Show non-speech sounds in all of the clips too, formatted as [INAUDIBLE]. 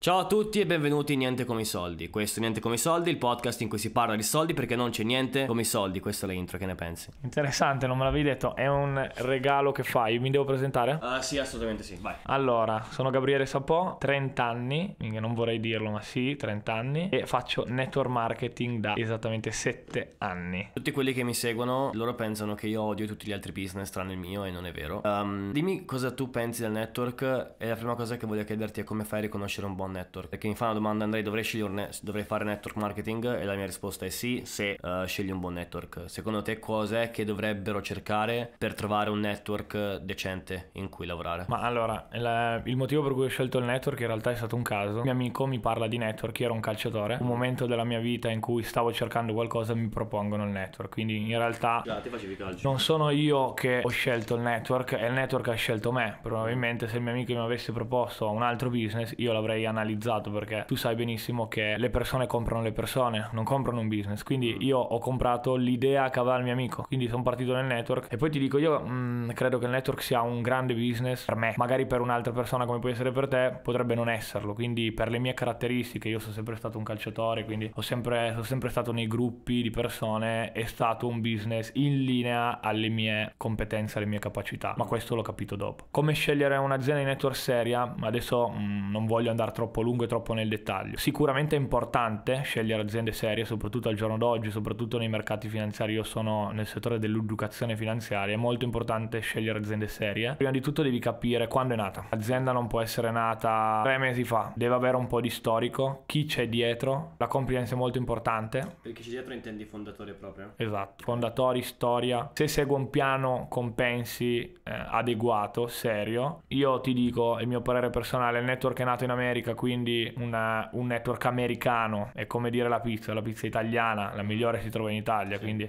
Ciao a tutti e benvenuti in Niente come i soldi. Questo è Niente come i soldi, il podcast in cui si parla di soldi perché non c'è niente come i soldi. Questa è l'intro, che ne pensi? Interessante, non me l'avevi detto. È un regalo che fai. Mi devo presentare? Uh, sì, assolutamente sì. Vai. Allora, sono Gabriele Sapò, 30 anni, non vorrei dirlo, ma sì, 30 anni e faccio network marketing da esattamente 7 anni. Tutti quelli che mi seguono, loro pensano che io odio tutti gli altri business tranne il mio e non è vero. Um, dimmi cosa tu pensi del network e la prima cosa che voglio chiederti è come fai a riconoscere un buon un network? Perché mi fa una domanda Andrei, dovrei, ne- dovrei fare network marketing? E la mia risposta è sì, se uh, scegli un buon network. Secondo te cos'è che dovrebbero cercare per trovare un network decente in cui lavorare? Ma allora, la, il motivo per cui ho scelto il network in realtà è stato un caso. Il mio amico mi parla di network, io ero un calciatore. Un momento della mia vita in cui stavo cercando qualcosa mi propongono il network. Quindi in realtà Già, non sono io che ho scelto il network, è il network che ha scelto me. Probabilmente se il mio amico mi avesse proposto un altro business io l'avrei analizzato banalizzato perché tu sai benissimo che le persone comprano le persone, non comprano un business. Quindi mm. io ho comprato l'idea che aveva il mio amico, quindi sono partito nel network e poi ti dico io mh, mm, credo che il network sia un grande business per me, magari per un'altra persona come può essere per te potrebbe non esserlo, quindi per le mie caratteristiche io sono sempre stato un calciatore, quindi ho sempre, sono sempre stato nei gruppi di persone, è stato un business in linea alle mie competenze, alle mie capacità, ma questo l'ho capito dopo. Come scegliere un'azienda di network seria? Adesso mh, mm, non voglio andare troppo troppo lungo e troppo nel dettaglio. Sicuramente è importante scegliere aziende serie, soprattutto al giorno d'oggi, soprattutto nei mercati finanziari. Io sono nel settore dell'educazione finanziaria, è molto importante scegliere aziende serie. Prima di tutto devi capire quando è nata. L'azienda non può essere nata tre mesi fa, deve avere un po' di storico, chi c'è dietro, la compliance è molto importante. Perché c'è dietro intendi fondatore proprio? Esatto, fondatori, storia. Se segue un piano compensi eh, adeguato, serio, io ti dico il mio parere personale, il network è nato in America quindi una, un network americano è come dire la pizza, la pizza italiana, la migliore si trova in Italia, sì. quindi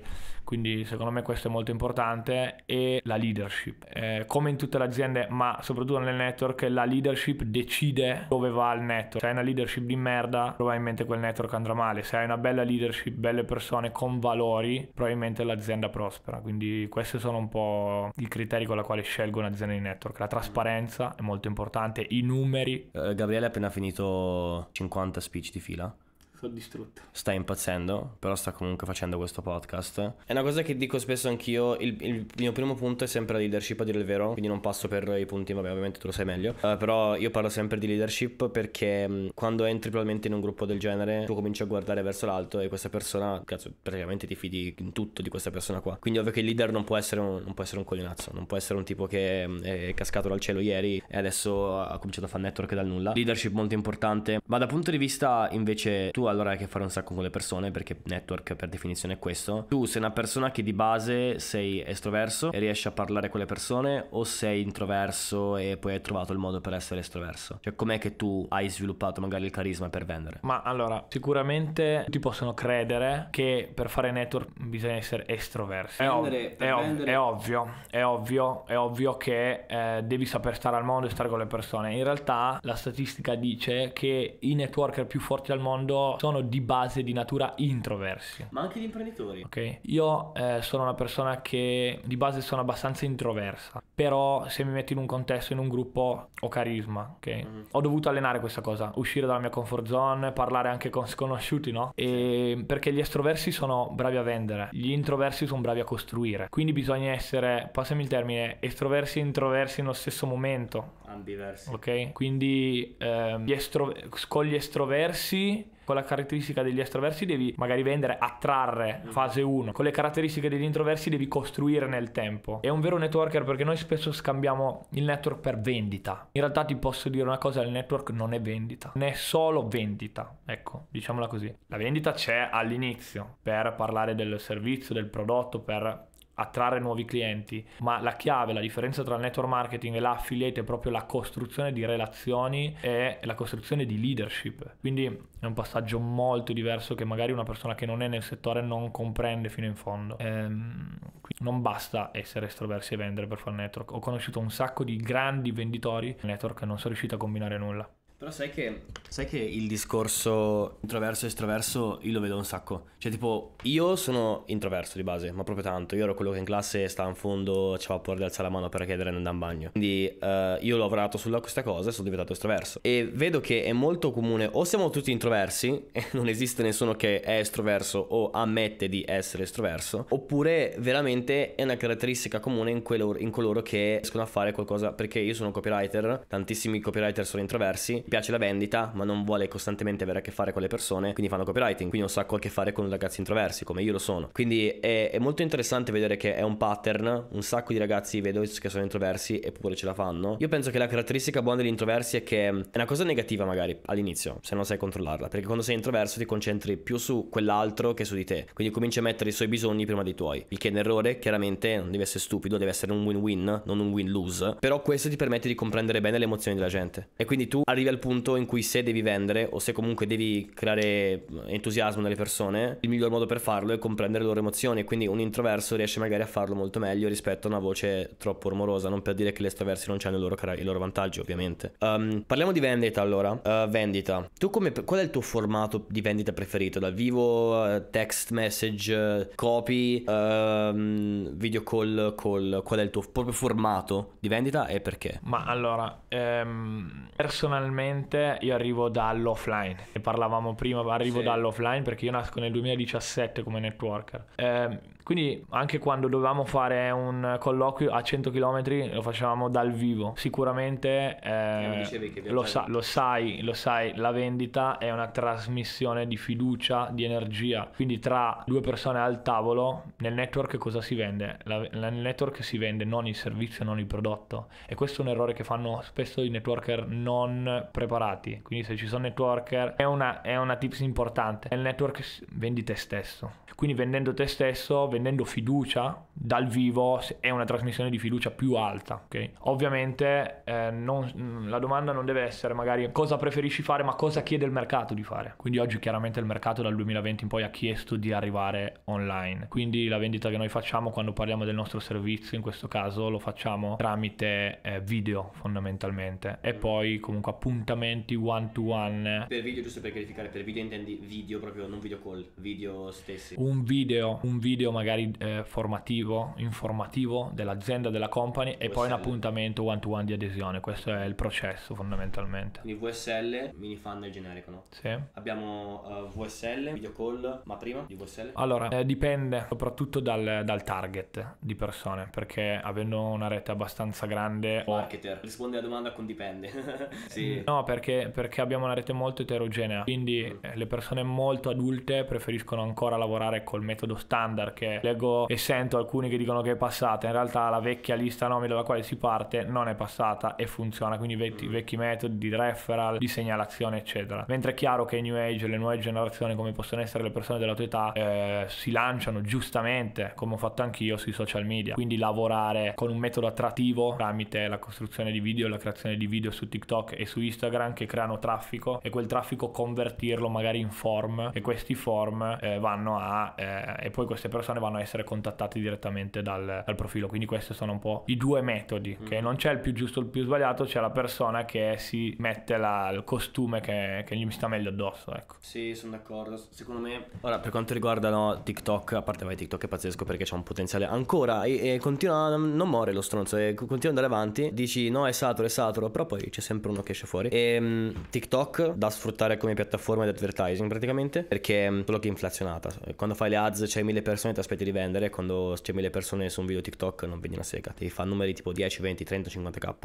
quindi secondo me questo è molto importante, e la leadership. Eh, come in tutte le aziende, ma soprattutto nel network, la leadership decide dove va il network. Se hai una leadership di merda, probabilmente quel network andrà male. Se hai una bella leadership, belle persone con valori, probabilmente l'azienda prospera. Quindi questi sono un po' i criteri con i quali scelgo un'azienda di network. La trasparenza è molto importante, i numeri. Eh, Gabriele ha appena finito 50 speech di fila. Sono distrutto. Sta impazzendo, però sta comunque facendo questo podcast. È una cosa che dico spesso anch'io. Il, il mio primo punto è sempre la leadership, a dire il vero. Quindi non passo per i punti, vabbè, ovviamente tu lo sai meglio. Uh, però io parlo sempre di leadership perché mh, mm, quando entri probabilmente in un gruppo del genere, tu cominci a guardare verso l'alto e questa persona, cazzo, praticamente ti fidi in tutto di questa persona qua. Quindi ovvio che il leader non può essere un, non può essere un coglionazzo, non può essere un tipo che mm, è cascato dal cielo ieri e adesso ha cominciato a fare network dal nulla. Leadership molto importante. Ma dal punto di vista invece tu allora hai a che fare un sacco con le persone perché network per definizione è questo. Tu sei una persona che di base sei estroverso e riesci a parlare con le persone o sei introverso e poi hai trovato il modo per essere estroverso? Cioè com'è che tu hai sviluppato magari il carisma per vendere? Ma allora, sicuramente ti possono credere che per fare network bisogna essere estroversi. È, ov- è, ov- è, ovvio, è ovvio, è ovvio che eh, devi saper stare al mondo e stare con le persone. In realtà la statistica dice che i networker più forti al mondo sono di base di natura introversi. Ma anche gli imprenditori. Ok. Io eh, sono una persona che di base sono abbastanza introversa, però se mi metto in un contesto, in un gruppo, ho carisma, ok? mm Ho dovuto allenare questa cosa, uscire dalla mia comfort zone, parlare anche con sconosciuti, no? E perché gli estroversi sono bravi a vendere, gli introversi sono bravi a costruire. Quindi bisogna essere, passami il termine, estroversi e introversi nello stesso momento. Ambiversi. Ok? Quindi ehm, gli estro- con gli estroversi con la caratteristica degli estroversi devi magari vendere, attrarre, fase 1. Con le caratteristiche degli introversi devi costruire nel tempo. È un vero networker perché noi spesso scambiamo il network per vendita. In realtà ti posso dire una cosa, il network non è vendita, né è solo vendita. Ecco, diciamola così. La vendita c'è all'inizio per parlare del servizio, del prodotto, per attrarre nuovi clienti, ma la chiave, la differenza tra il network marketing e l'affiliate è proprio la costruzione di relazioni e la costruzione di leadership. Quindi è un passaggio molto diverso che magari una persona che non è nel settore non comprende fino in fondo. Ehm, non basta essere estroversi e vendere per fare network. Ho conosciuto un sacco di grandi venditori network e non sono riuscito a combinare nulla. Però sai che, sai che il discorso introverso e estroverso io lo vedo un sacco. Cioè, tipo, io sono introverso di base, ma proprio tanto. Io ero quello che in classe sta in fondo, ci paura di alzare la mano per chiedere e andare in bagno. Quindi uh, io l'ho lavorato su questa cosa e sono diventato estroverso. E vedo che è molto comune, o siamo tutti introversi, [LAUGHS] e non esiste nessuno che è estroverso o ammette di essere estroverso, oppure veramente è una caratteristica comune in, quello, in coloro che riescono a fare qualcosa. Perché io sono un copywriter, tantissimi copywriter sono introversi piace la vendita, ma non vuole costantemente avere a che fare con le persone, quindi fanno copywriting, quindi non sa so a che fare con ragazzi introversi, come io lo sono. Quindi è, è, molto interessante vedere che è un pattern, un sacco di ragazzi vedo che sono introversi eppure ce la fanno. Io penso che la caratteristica buona degli introversi è che mm, è una cosa negativa magari all'inizio, se non sai controllarla, perché quando sei introverso ti concentri più su quell'altro che su di te, quindi cominci a mettere i suoi bisogni prima dei tuoi, il che è un errore, chiaramente non deve essere stupido, deve essere un win-win, non un win-lose, però questo ti permette di comprendere bene le emozioni della gente. E quindi tu arrivi al punto in cui se devi vendere o se comunque devi creare entusiasmo nelle persone, il miglior modo per farlo è comprendere le loro emozioni. Quindi un introverso riesce magari a farlo molto meglio rispetto a una voce troppo rumorosa. Non per dire che gli estroversi non hanno il loro, car- il loro vantaggio, ovviamente. Um, parliamo di vendita allora. Uh, vendita. Tu come, qual è il tuo formato di vendita preferito? Dal vivo, uh, text message, uh, copy, ehm, video call, call. Qual è il tuo proprio formato di vendita e perché? Ma allora, ehm, personalmente sinceramente io arrivo dall'offline, e parlavamo prima, arrivo sì. dall'offline perché io nasco nel 2017 come networker. Eh, quindi anche quando dovevamo fare un colloquio a 100 km lo facevamo dal vivo. Sicuramente eh, eh lo, sa- lo, sai, lo sai, la vendita è una trasmissione di fiducia, di energia. Quindi tra due persone al tavolo, nel network cosa si vende? La, nel network si vende non il servizio, non il prodotto. E questo è un errore che fanno spesso i networker non professionali preparati. Quindi se ci sono networker è una, è una tips importante. Nel network vendi te stesso. Quindi vendendo te stesso, vendendo fiducia dal vivo è una trasmissione di fiducia più alta. Okay? Ovviamente eh, non, la domanda non deve essere magari cosa preferisci fare, ma cosa chiede il mercato di fare. Quindi oggi chiaramente il mercato dal 2020 in poi ha chiesto di arrivare online. Quindi la vendita che noi facciamo quando parliamo del nostro servizio, in questo caso lo facciamo tramite eh, video fondamentalmente e poi comunque appunto appuntamenti one to one. Per video, giusto per verificare, per video intendi video proprio, non video call, video stessi. Un video, un video magari eh, formativo, informativo dell'azienda, della company VSL. e poi un appuntamento one to one di adesione. Questo è il processo fondamentalmente. Quindi VSL, mini funnel generico, no? Sì. Abbiamo uh, eh, VSL, video call, ma prima di VSL? Allora, eh, dipende soprattutto dal, dal target di persone, perché avendo una rete abbastanza grande... Marketer, risponde alla domanda con dipende. [LAUGHS] sì. Mm. No, perché, perché abbiamo una rete molto eterogenea, quindi eh, le persone molto adulte preferiscono ancora lavorare col metodo standard che leggo e sento alcuni che dicono che è passata, in realtà la vecchia lista nomi dalla quale si parte non è passata e funziona, quindi vecchi, vecchi metodi di referral, di segnalazione eccetera. Mentre è chiaro che i new age, le nuove generazioni come possono essere le persone della tua età eh, si lanciano giustamente, come ho fatto anch'io, sui social media, quindi lavorare con un metodo attrattivo tramite la costruzione di video, la creazione di video su TikTok e su Instagram Instagram che creano traffico e quel traffico convertirlo magari in form e questi form eh, vanno a eh, e poi queste persone vanno a essere contattate direttamente dal, dal, profilo quindi questi sono un po' i due metodi mm. che non c'è il più giusto o il più sbagliato c'è la persona che si mette la, il costume che, che, gli sta meglio addosso ecco sì sono d'accordo secondo me ora per quanto riguarda no, TikTok a parte vai TikTok è pazzesco perché c'è un potenziale ancora e, e continua non muore lo stronzo e eh, continua ad andare avanti dici no è saturo è saturo però poi c'è sempre uno che esce fuori e ehm, TikTok da sfruttare come piattaforma di advertising praticamente perché è solo che è inflazionata quando fai le ads c'è mille persone ti aspetti di vendere quando c'è mille persone su un video TikTok non vendi una sega ti fa numeri tipo 10 20 30 50k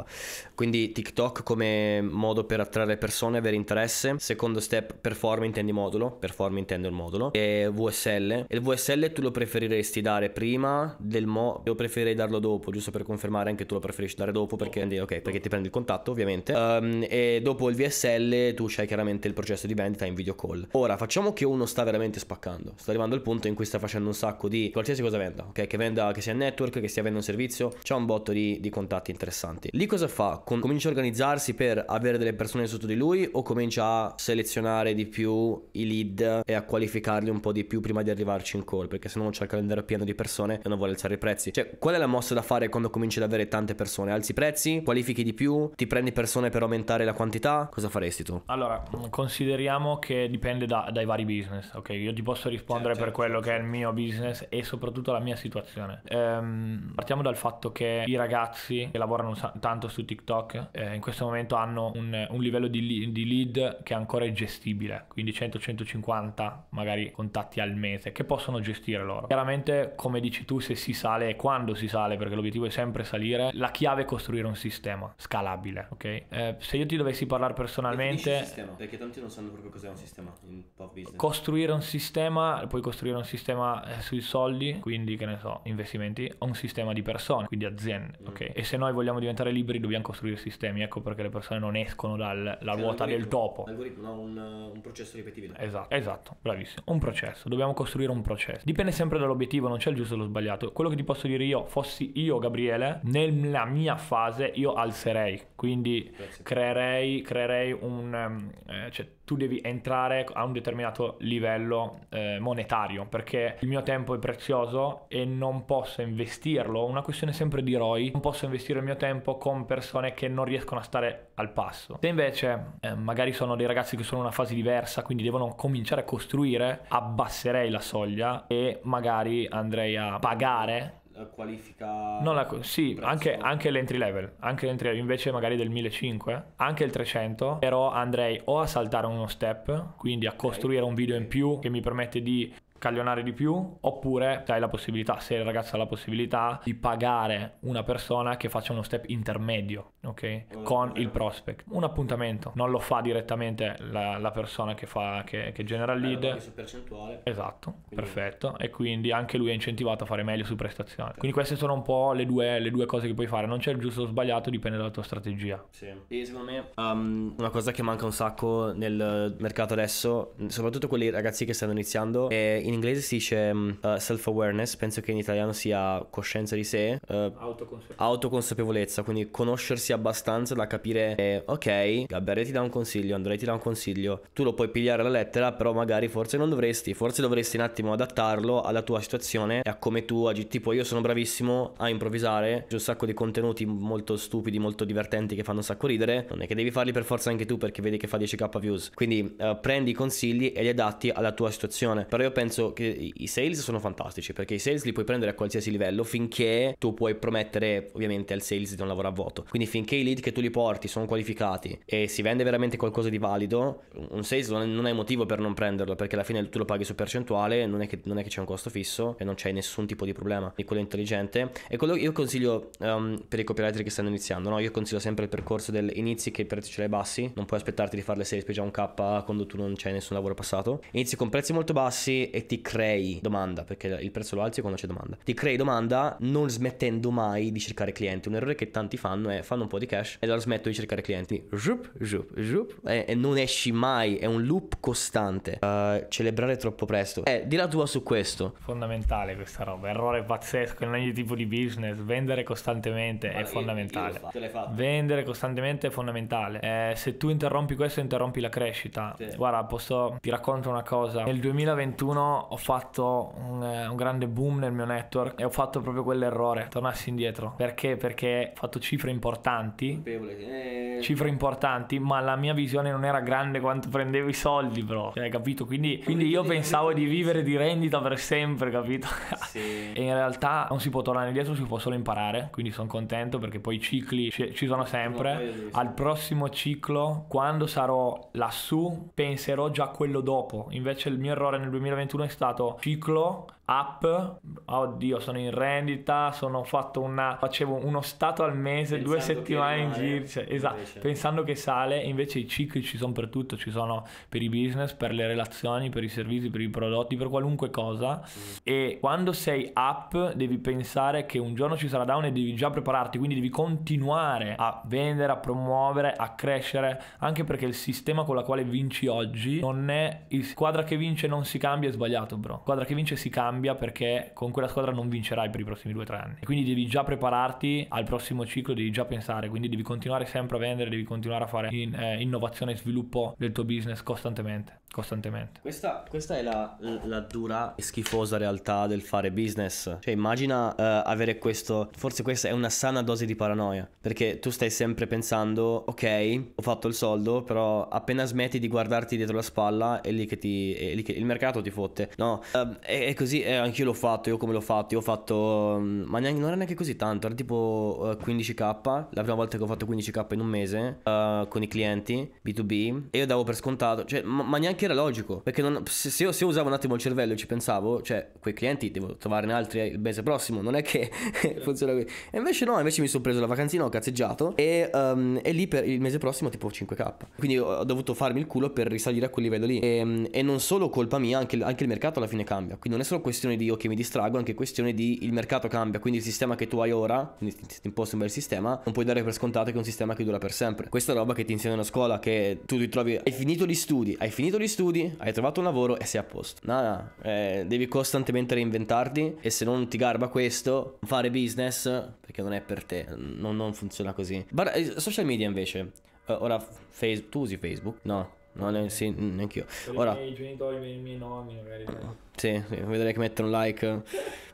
quindi TikTok come modo per attrarre persone avere interesse secondo step perform intendi modulo perform intendo il modulo e VSL e il VSL tu lo preferiresti dare prima del mo io preferirei darlo dopo giusto per confermare anche tu lo preferisci dare dopo perché, ok perché ti prendi il contatto ovviamente um, e dopo il VSL tu c'hai chiaramente il processo di vendita in video call. Ora facciamo che uno sta veramente spaccando, sta arrivando al punto in cui sta facendo un sacco di qualsiasi cosa venda, ok? Che venda, che sia network, che stia vendendo un servizio, c'è un botto di, di, contatti interessanti. Lì cosa fa? Com- comincia a organizzarsi per avere delle persone sotto di lui o comincia a selezionare di più i lead e a qualificarli un po' di più prima di arrivarci in call, perché se no c'è il calendario pieno di persone e non vuole alzare i prezzi. Cioè, qual è la mossa da fare quando cominci ad avere tante persone? Alzi i prezzi, qualifichi di più, ti prendi persone per aumentare la quantità quantità, cosa faresti tu? Allora, consideriamo che dipende da, dai vari business, ok? Io ti posso rispondere certo, per certo, quello certo. che è il certo. mio business e soprattutto la mia situazione. Ehm, partiamo dal fatto che i ragazzi che lavorano tanto su TikTok eh, in questo momento hanno un, un livello di, di, lead che ancora è gestibile, quindi 100-150 magari contatti al mese che possono gestire loro. Chiaramente, come dici tu, se si sale e quando si sale, perché l'obiettivo è sempre salire, la chiave è costruire un sistema scalabile, ok? Eh, se io ti dovessi volessi parlare personalmente... Sistema, perché tanti non sanno proprio cos'è un sistema in pop business. Costruire un sistema, puoi costruire un sistema eh, sui soldi, quindi che ne so, investimenti, o un sistema di persone, quindi aziende, mm. ok? E se noi vogliamo diventare liberi dobbiamo costruire sistemi, ecco perché le persone non escono dalla cioè, ruota del topo. L'algoritmo, no, un, un processo ripetibile. Esatto, esatto, bravissimo. Un processo, dobbiamo costruire un processo. Dipende sempre dall'obiettivo, non c'è il giusto o lo sbagliato. Quello che ti posso dire io, fossi io Gabriele, nella mia fase io alzerei, quindi Grazie. creerei crei, creerei un... Ehm, eh, cioè tu devi entrare a un determinato livello eh, monetario perché il mio tempo è prezioso e non posso investirlo, una questione sempre di ROI, non posso investire il mio tempo con persone che non riescono a stare al passo. Se invece eh, magari sono dei ragazzi che sono in una fase diversa, quindi devono cominciare a costruire, abbasserei la soglia e magari andrei a pagare qualifica... No, la, sì, anche, anche, l'entry level, anche l'entry level, invece magari del 1500, anche il 300, però andrei o a saltare uno step, quindi a costruire okay. un video in più che mi permette di scaglionare di più oppure hai la possibilità, se il ragazzo ha la possibilità, di pagare una persona che faccia uno step intermedio, ok? Con il prospect. Un appuntamento, non lo fa direttamente la, la persona che, fa, che, che genera il lead. Su percentuale. Esatto, quindi. perfetto. E quindi anche lui è incentivato a fare meglio su prestazione. Certo. Sì. Quindi queste sono un po' le due, le due, cose che puoi fare. Non c'è il giusto o sbagliato, dipende dalla tua strategia. Sì. E secondo me um, una cosa che manca un sacco nel mercato adesso, soprattutto quelli ragazzi che stanno iniziando, è in in inglese si dice uh, self-awareness, penso che in italiano sia coscienza di sé, uh, eh, autoconsapevolezza. autoconsapevolezza. quindi conoscersi abbastanza da capire, eh, ok, Gabriele ti dà un consiglio, Andrea ti dà un consiglio, tu lo puoi pigliare alla lettera, però magari forse non dovresti, forse dovresti un attimo adattarlo alla tua situazione e a come tu agi, tipo io sono bravissimo a improvvisare, c'è un sacco di contenuti molto stupidi, molto divertenti che fanno un sacco ridere, non è che devi farli per forza anche tu perché vedi che fa 10k views, quindi uh, prendi i consigli e li adatti alla tua situazione, però io penso detto che i sales sono fantastici perché i sales li puoi prendere a qualsiasi livello finché tu puoi promettere ovviamente al sales di non lavorare a vuoto. Quindi finché i lead che tu li porti sono qualificati e si vende veramente qualcosa di valido, un sales non è motivo per non prenderlo perché alla fine tu lo paghi su percentuale, non è che, non è che c'è un costo fisso e non c'è nessun tipo di problema di quello intelligente. E quello che io consiglio um, per i copywriter che stanno iniziando, no? io consiglio sempre il percorso del inizi che i prezzi ce l'hai bassi, non puoi aspettarti di fare le sales per già un K quando tu non c'è nessun lavoro passato. Inizi con prezzi molto bassi e ti crei domanda, perché il prezzo lo alzi quando c'è domanda. Ti crei domanda non smettendo mai di cercare clienti. Un errore che tanti fanno è fanno un po' di cash e allora smetto di cercare clienti. Zup, zup, zup, e, e, non esci mai, è un loop costante. Uh, celebrare troppo presto. Eh, di la tua su questo. Fondamentale questa roba, errore pazzesco in ogni tipo di business. Vendere costantemente Ma è io, fondamentale. Io Vendere costantemente è fondamentale. Eh, se tu interrompi questo interrompi la crescita. Sì. Guarda, posso ti racconto una cosa. Nel 2021 ho fatto un, eh, un, grande boom nel mio network e ho fatto proprio quell'errore, tornassi indietro. Perché? Perché ho fatto cifre importanti, eh. cifre importanti, ma la mia visione non era grande quanto prendevo i soldi, bro. Cioè, capito? Quindi, quindi io pensavo di vivere di rendita per sempre, capito? Sì. [LAUGHS] e in realtà non si può tornare indietro, si può solo imparare, quindi sono contento perché poi i cicli ci, sono sempre. Al prossimo ciclo, quando sarò lassù, penserò già a quello dopo. Invece il mio errore nel 2021 è stato ciclo app, oddio sono in rendita, sono fatto una, facevo uno stato al mese, pensando due settimane in giro, cioè, esatto, pensando che sale, invece i cicli ci sono per tutto, ci sono per i business, per le relazioni, per i servizi, per i prodotti, per qualunque cosa mm. e quando sei up devi pensare che un giorno ci sarà down e devi già prepararti, quindi devi continuare a vendere, a promuovere, a crescere, anche perché il sistema con la quale vinci oggi non è il squadra che vince non si cambia è sbagliato, bro. Squadra che vince si cambia cambia perché con quella squadra non vincerai per i prossimi 2-3 anni. quindi devi già prepararti al prossimo ciclo, devi già pensare, quindi devi continuare sempre a vendere, devi continuare a fare in, eh, innovazione e sviluppo del tuo business costantemente costantemente. Questa, questa è la, la, dura e schifosa realtà del fare business. Cioè, immagina uh, avere questo. Forse questa è una sana dose di paranoia. Perché tu stai sempre pensando, ok, ho fatto il soldo, però appena smetti di guardarti dietro la spalla, è lì che ti. Lì che il mercato ti fotte. No, uh, è, è, così, eh, anch'io l'ho fatto, io come l'ho fatto, io ho fatto. Um, ma neanche, non era neanche così tanto, era tipo uh, eh, 15k. La prima volta che ho fatto 15k in un mese con i clienti B2B. E io davo per scontato. Cioè, ma, ma neanche perché era logico. Perché non, se, io, se, io, usavo un attimo il cervello e ci pensavo, cioè, quei clienti devo trovarne altri il mese prossimo. Non è che [LAUGHS] funziona così. E invece no, invece mi sono preso la vacanzina, ho cazzeggiato. E, um, e lì per il mese prossimo tipo 5k. Quindi ho dovuto farmi il culo per risalire a quel livello lì. E, ehm, e non solo colpa mia, anche, anche, il mercato alla fine cambia. Quindi non è solo questione di ok mi distrago, anche questione di il mercato cambia. Quindi il sistema che tu hai ora, quindi ti, ti imposti un bel sistema, non puoi dare per scontato che è un sistema che dura per sempre. Questa roba che ti insegnano a scuola, che tu ti trovi, hai finito gli studi, hai finito gli studi studi, hai trovato un lavoro e sei a posto. No, no, eh, devi costantemente reinventarti e se non ti garba questo, fare business perché non è per te, non, non funziona così. But, eh, social media invece, eh, ora face, tu usi Facebook? No. No, ne, sì, neanche io. Ora... I miei genitori, i miei nonni, magari. Sì, sì, vedrei che mettono like.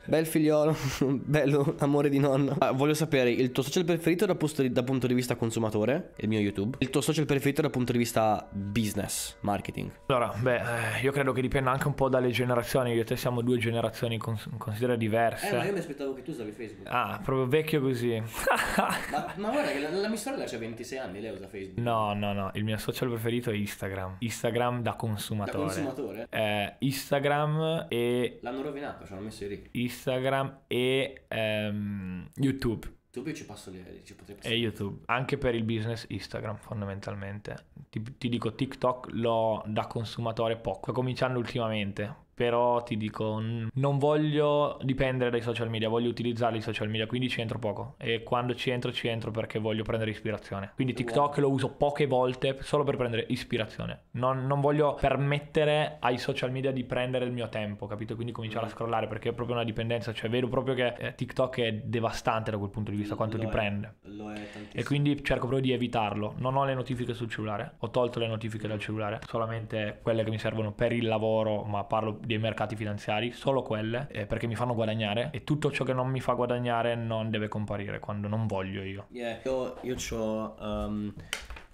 [LAUGHS] Bel figliolo, [LAUGHS] bello, amore di nonna. Ah, voglio sapere il tuo social preferito da, posto, da punto di vista consumatore, il mio YouTube. Il tuo social preferito dal punto di vista business, marketing. Allora, beh, eh, io credo che dipenda anche un po' dalle generazioni. Io e te siamo due generazioni cons- considera diverse. Eh, ma io mi aspettavo che tu usavi Facebook. Ah, proprio vecchio così. [LAUGHS] ma, ma, guarda che la, la mia sorella c'ha 26 anni, lei usa Facebook. No, no, no. Il mio social preferito è Instagram. Instagram da consumatore. Da consumatore? Eh, Instagram e... L'hanno rovinato, ci hanno messo i ricchi. Instagram e ehm, YouTube. YouTube ci passo le, ci potrei passare. E YouTube, anche per il business Instagram fondamentalmente. Ti, ti dico TikTok l'ho da consumatore poco, sto cominciando ultimamente, però ti dico, non voglio dipendere dai social media, voglio utilizzare i social media, quindi ci entro poco. E quando ci entro, ci entro perché voglio prendere ispirazione. Quindi TikTok lo uso poche volte solo per prendere ispirazione. Non, non, voglio permettere ai social media di prendere il mio tempo, capito? Quindi cominciare a mm. scrollare perché è proprio una dipendenza. Cioè, vedo proprio che eh, TikTok è devastante da quel punto di vista, quanto lo ti è. prende. Lo è tantissimo. E quindi cerco proprio di evitarlo. Non ho le notifiche sul cellulare, ho tolto le notifiche dal cellulare, solamente quelle che mi servono per il lavoro, ma parlo di dei mercati finanziari, solo quelle, eh, perché mi fanno guadagnare e tutto ciò che non mi fa guadagnare non deve comparire quando non voglio io. Yeah, io, io ho um,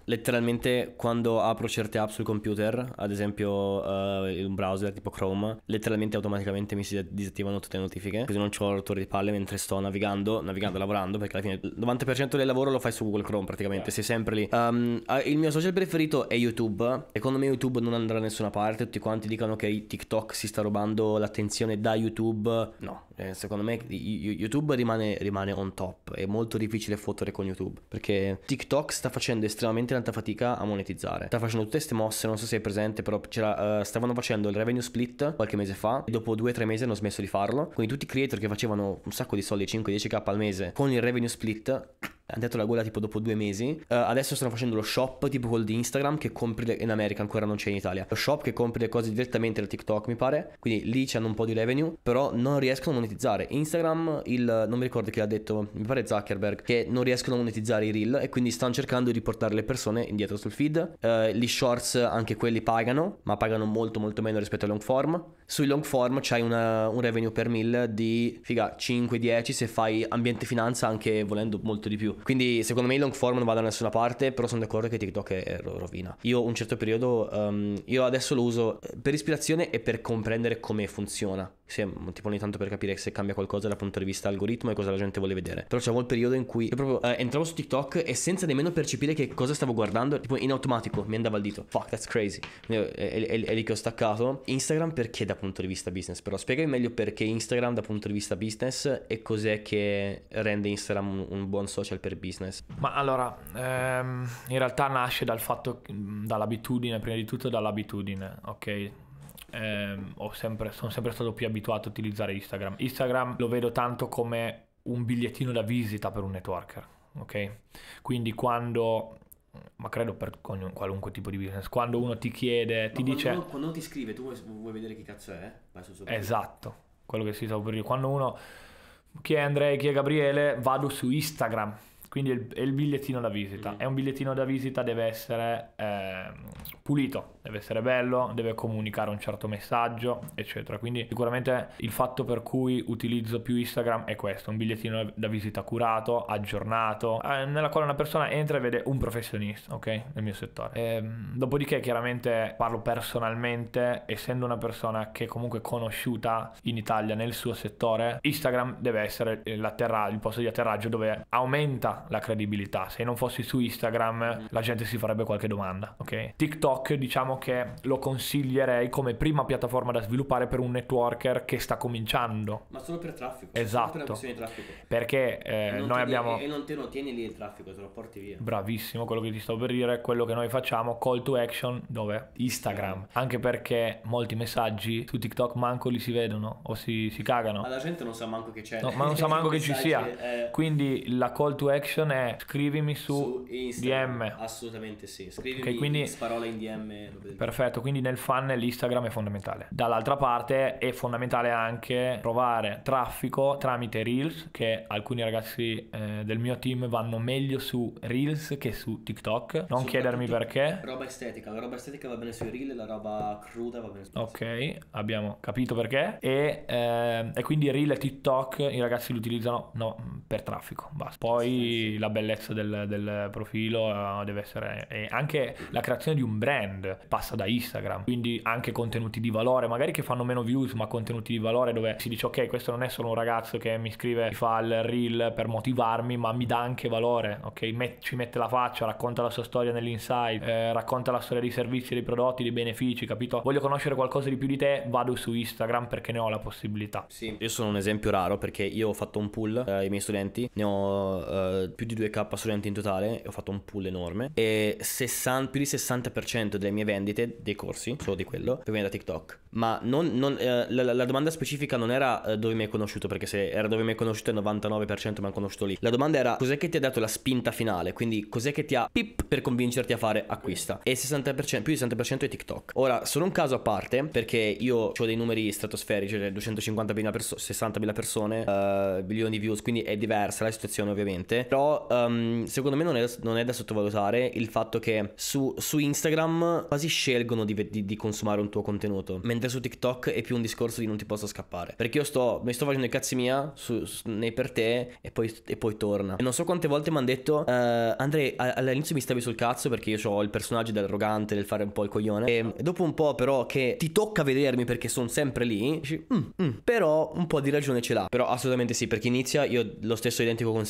letteralmente quando apro certe app sul computer, ad esempio uh, un browser tipo Chrome, letteralmente automaticamente mi si disattivano tutte le notifiche, così non ho rotore di palle mentre sto navigando, navigando, lavorando, perché alla fine il 90% del lavoro lo fai su Google Chrome praticamente, certo. sei sempre lì. Um, il mio social preferito è YouTube, secondo me YouTube non andrà da nessuna parte, tutti quanti dicono che TikTok si sta rubando l'attenzione da YouTube, no, eh, secondo me YouTube rimane, rimane on top, è molto difficile fottere con YouTube, perché TikTok sta facendo estremamente tanta fatica a monetizzare. Sta facendo tutte queste mosse, non so se è presente, però uh, stavano facendo il revenue split qualche mese fa e dopo due o tre mesi hanno smesso di farlo. Quindi tutti i creator che facevano un sacco di soldi, 5-10k al mese, con il revenue split hanno tagliato la gola tipo dopo due mesi. Uh, adesso stanno facendo lo shop tipo quello di Instagram che compri le... in America ancora non c'è in Italia. Lo shop che compri le cose direttamente da TikTok mi pare. Quindi lì c'hanno un po' di revenue, però non riescono a monetizzare. Instagram, il... non mi ricordo chi l'ha detto, mi pare Zuckerberg, che non riescono a monetizzare i reel e quindi stanno cercando di portare le persone indietro sul feed. Uh, gli shorts anche quelli pagano, ma pagano molto molto meno rispetto ai long form. Sui long form c'hai una... un revenue per mille di figa 5-10 se fai ambiente finanza anche volendo molto di più. Quindi secondo me i long form non vado da nessuna parte, però sono d'accordo che TikTok è, rovina. Io un certo periodo, um, io adesso lo uso eh, per ispirazione e per comprendere come funziona se, mm, tipo ogni tanto per capire se cambia qualcosa dal punto di vista algoritmo e cosa la gente vuole vedere. Però c'è un periodo in cui proprio eh, entravo su TikTok e senza nemmeno percepire che cosa stavo guardando, tipo in automatico mi andava il dito. Fuck, that's crazy. È, eh, è, è, è lì che ho staccato. Instagram perché dal punto di vista business? Però spiegami meglio perché Instagram dal punto di vista business e cos'è che rende Instagram un, un buon social per business. Ma allora, ehm, in realtà nasce dal fatto, mm, dall'abitudine, prima di tutto dall'abitudine, ok? ehm, sempre, sono sempre stato più abituato a utilizzare Instagram. Instagram lo vedo tanto come un bigliettino da visita per un networker, ok? Quindi quando ma credo per qualunque tipo di business, quando uno ti chiede, ti quando dice... Uno, quando uno ti scrive, tu vuoi, vuoi vedere chi cazzo è? esatto, quello che si stava per dire. Quando uno... Chi è Andrea, chi è Gabriele? Vado su Instagram quindi è il bigliettino da visita. Mm-hmm. E un bigliettino da visita deve essere eh, pulito, deve essere bello, deve comunicare un certo messaggio, eccetera. Quindi sicuramente il fatto per cui utilizzo più Instagram è questo, un bigliettino da visita curato, aggiornato, eh, nella quale una persona entra e vede un professionista, ok? Nel mio settore. E, ehm, dopodiché chiaramente parlo personalmente, essendo una persona che comunque è conosciuta in Italia nel suo settore, Instagram deve essere il posto di atterraggio dove aumenta la credibilità. Se non fossi su Instagram, mm. la gente si farebbe qualche domanda, ok? TikTok, diciamo che lo consiglierei come prima piattaforma da sviluppare per un networker che sta cominciando. Ma solo per traffico. Esatto. Per di traffico. Perché eh, noi abbiamo... E non te lo tieni lì il traffico, te lo porti via. Bravissimo, quello che ti stavo per dire è quello che noi facciamo, call to action, dove? Instagram. Anche perché molti messaggi su TikTok manco li si vedono o si, si cagano. Ma la gente non sa manco che c'è. No, ma non sa [LAUGHS] manco che ci sia. È... Quindi la call to action action è scrivimi su, su Instagram, DM. Assolutamente sì, scrivimi okay, quindi, parola in DM. Perfetto, quindi nel funnel Instagram è fondamentale. Dall'altra parte è fondamentale anche trovare traffico tramite Reels, che alcuni ragazzi eh, del mio team vanno meglio su Reels che su TikTok. Non chiedermi perché. Roba estetica, la roba estetica va bene sui Reels, la roba cruda va bene su Ok, abbiamo capito perché. E, eh, e quindi Reels e TikTok i ragazzi li utilizzano no, per traffico, basta. Poi quindi la bellezza del, del profilo eh, deve essere... E eh, anche la creazione di un brand passa da Instagram, quindi anche contenuti di valore, magari che fanno meno views, ma contenuti di valore dove si dice ok, questo non è solo un ragazzo che mi scrive, mi fa il reel per motivarmi, ma mi dà anche valore, ok? Met- ci mette la faccia, racconta la sua storia nell'inside, eh, racconta la storia dei servizi, dei prodotti, dei benefici, capito? Voglio conoscere qualcosa di più di te, vado su Instagram perché ne ho la possibilità. Sì, io sono un esempio raro perché io ho fatto un pool eh, ai miei studenti, ne ho eh, più di 2k studenti in totale, ho fatto un pool enorme e 60, più di 60% delle mie vendite dei corsi, solo di quello, proviene da TikTok. Ma non, non, eh, la, la, domanda specifica non era eh, dove mi hai conosciuto, perché se era dove mi hai conosciuto il 99% mi hanno conosciuto lì. La domanda era cos'è che ti ha dato la spinta finale, quindi cos'è che ti ha pip per convincerti a fare acquista. E 60%, più di 60% è TikTok. Ora, sono un caso a parte perché io ho dei numeri stratosferici, cioè 250.000 persone, 60.000 persone, uh, milioni di views, quindi è diversa la situazione ovviamente. Però però um, secondo me non è, non è, da sottovalutare il fatto che su, su Instagram quasi scelgono di, di, di, consumare un tuo contenuto, mentre su TikTok è più un discorso di non ti posso scappare. Perché io sto, mi sto facendo i cazzi mia su, su, nei per te e poi, e poi, torna. E non so quante volte mi hanno detto, uh, Andrei, all'inizio mi stavi sul cazzo perché io ho il personaggio dell'arrogante, del fare un po' il coglione. E dopo un po' però che ti tocca vedermi perché sono sempre lì, dici, mm, mm. però un po' di ragione ce l'ha. Però assolutamente sì, perché inizia io lo stesso identico consiglio.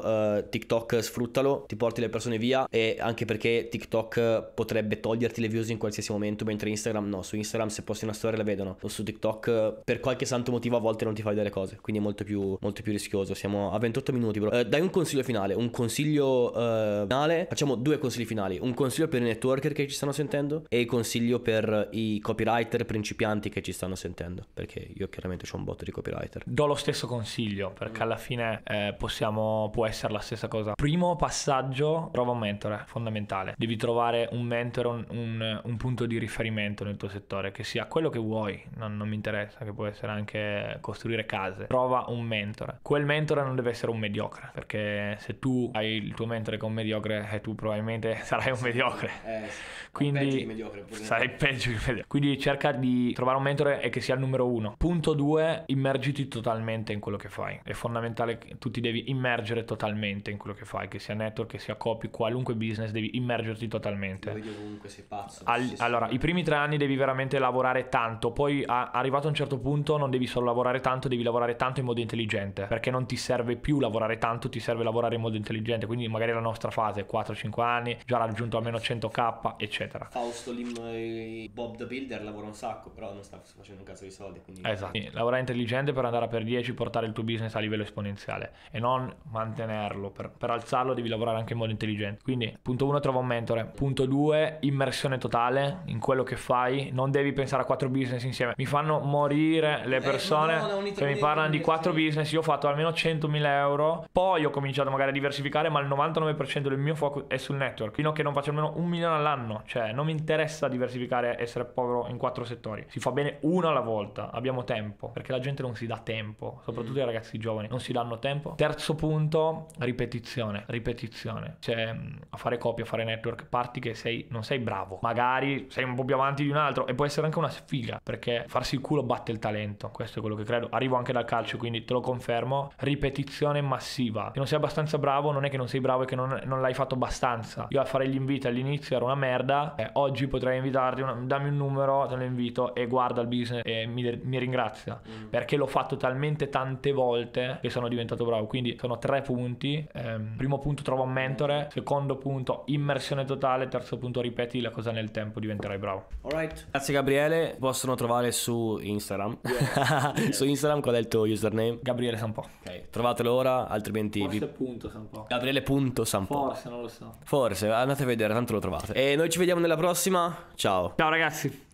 Uh, TikTok sfruttalo, ti porti le persone via e anche perché TikTok potrebbe toglierti le views in qualsiasi momento, mentre Instagram no, su Instagram se posti una storia la vedono, o su TikTok per qualche santo motivo a volte non ti fai delle cose, quindi è molto più, molto più rischioso. Siamo a 28 minuti, bro. Uh, dai un consiglio finale, un consiglio uh, finale, facciamo due consigli finali, un consiglio per i networker che ci stanno sentendo e consiglio per i copywriter principianti che ci stanno sentendo, perché io chiaramente ho un botto di copywriter. Do lo stesso consiglio, perché alla fine eh, possiamo, può essere la la stessa cosa. Primo passaggio, trova un mentore, fondamentale. Devi trovare un mentore, un, un, un punto di riferimento nel tuo settore, che sia quello che vuoi, non, non mi interessa, che può essere anche costruire case. Trova un mentore. Quel mentore non deve essere un mediocre, perché se tu hai il tuo mentore che è un mediocre, eh, tu probabilmente [LAUGHS] sarai un mediocre. Eh, Quindi peggio mediocre, sarai peggio di mediocre. Quindi cerca di trovare un mentore e che sia il numero uno. Punto due, immergiti totalmente in quello che fai. È fondamentale che tu ti devi immergere totalmente totalmente in quello che fai, che sia network, che sia copy, qualunque business, devi immergerti totalmente. Lo comunque, sei pazzo. Al, sì, allora, sì. i primi tre anni devi veramente lavorare tanto, poi a, arrivato a un certo punto non devi solo lavorare tanto, devi lavorare tanto in modo intelligente, perché non ti serve più lavorare tanto, ti serve lavorare in modo intelligente, quindi magari la nostra fase, 4-5 anni, già raggiunto almeno 100k, eccetera. Fausto Lim eh, Bob the Builder lavora un sacco, però non sta facendo un cazzo di soldi. Quindi... Esatto, lavorare intelligente per andare a per 10, portare il tuo business a livello esponenziale e non mantenere alzarlo. Per, per alzarlo devi lavorare anche in modo intelligente. Quindi, punto 1, trova un mentore. Punto 2, immersione totale in quello che fai. Non devi pensare a quattro business insieme. Mi fanno morire le eh, persone eh, no, no, che mi parlano di quattro business. Io ho fatto almeno 100.000 euro. Poi ho cominciato magari a diversificare, ma il 99% del mio focus è sul network. Fino a che non faccio almeno un milione all'anno. Cioè, non mi interessa diversificare, essere povero in quattro settori. Si fa bene uno alla volta. Abbiamo tempo. Perché la gente non si dà tempo. Soprattutto mm. i ragazzi giovani non si danno tempo. Terzo punto, ripetizione, ripetizione. Cioè, mm, a fare copia, a fare network, parti che sei, non sei bravo. Magari sei un po' più avanti di un altro e può essere anche una sfiga, perché farsi il culo batte il talento. Questo è quello che credo. Arrivo anche dal calcio, quindi te lo confermo. Ripetizione massiva. Se non sei abbastanza bravo, non è che non sei bravo e che non, non, l'hai fatto abbastanza. Io a fare gli inviti all'inizio ero una merda. Eh, oggi potrei invitarti, una, dammi un numero, te lo invito e guarda il business e mi, mi ringrazia. Mm. Perché l'ho fatto talmente tante volte che sono diventato bravo. Quindi sono tre punti punti. Ehm, primo punto trova un mentore, secondo punto immersione totale, terzo punto ripeti la cosa nel tempo, diventerai bravo. Alright. Grazie Gabriele, possono trovare su Instagram. Yeah. [LAUGHS] su Instagram qual è il tuo username? Gabriele Sampo. Ok, trovatelo ora, altrimenti... Forse vi... punto Sampo. Gabriele punto Sampo. Forse, non lo so. Forse, andate a vedere, tanto lo trovate. E noi ci vediamo nella prossima, ciao. Ciao ragazzi.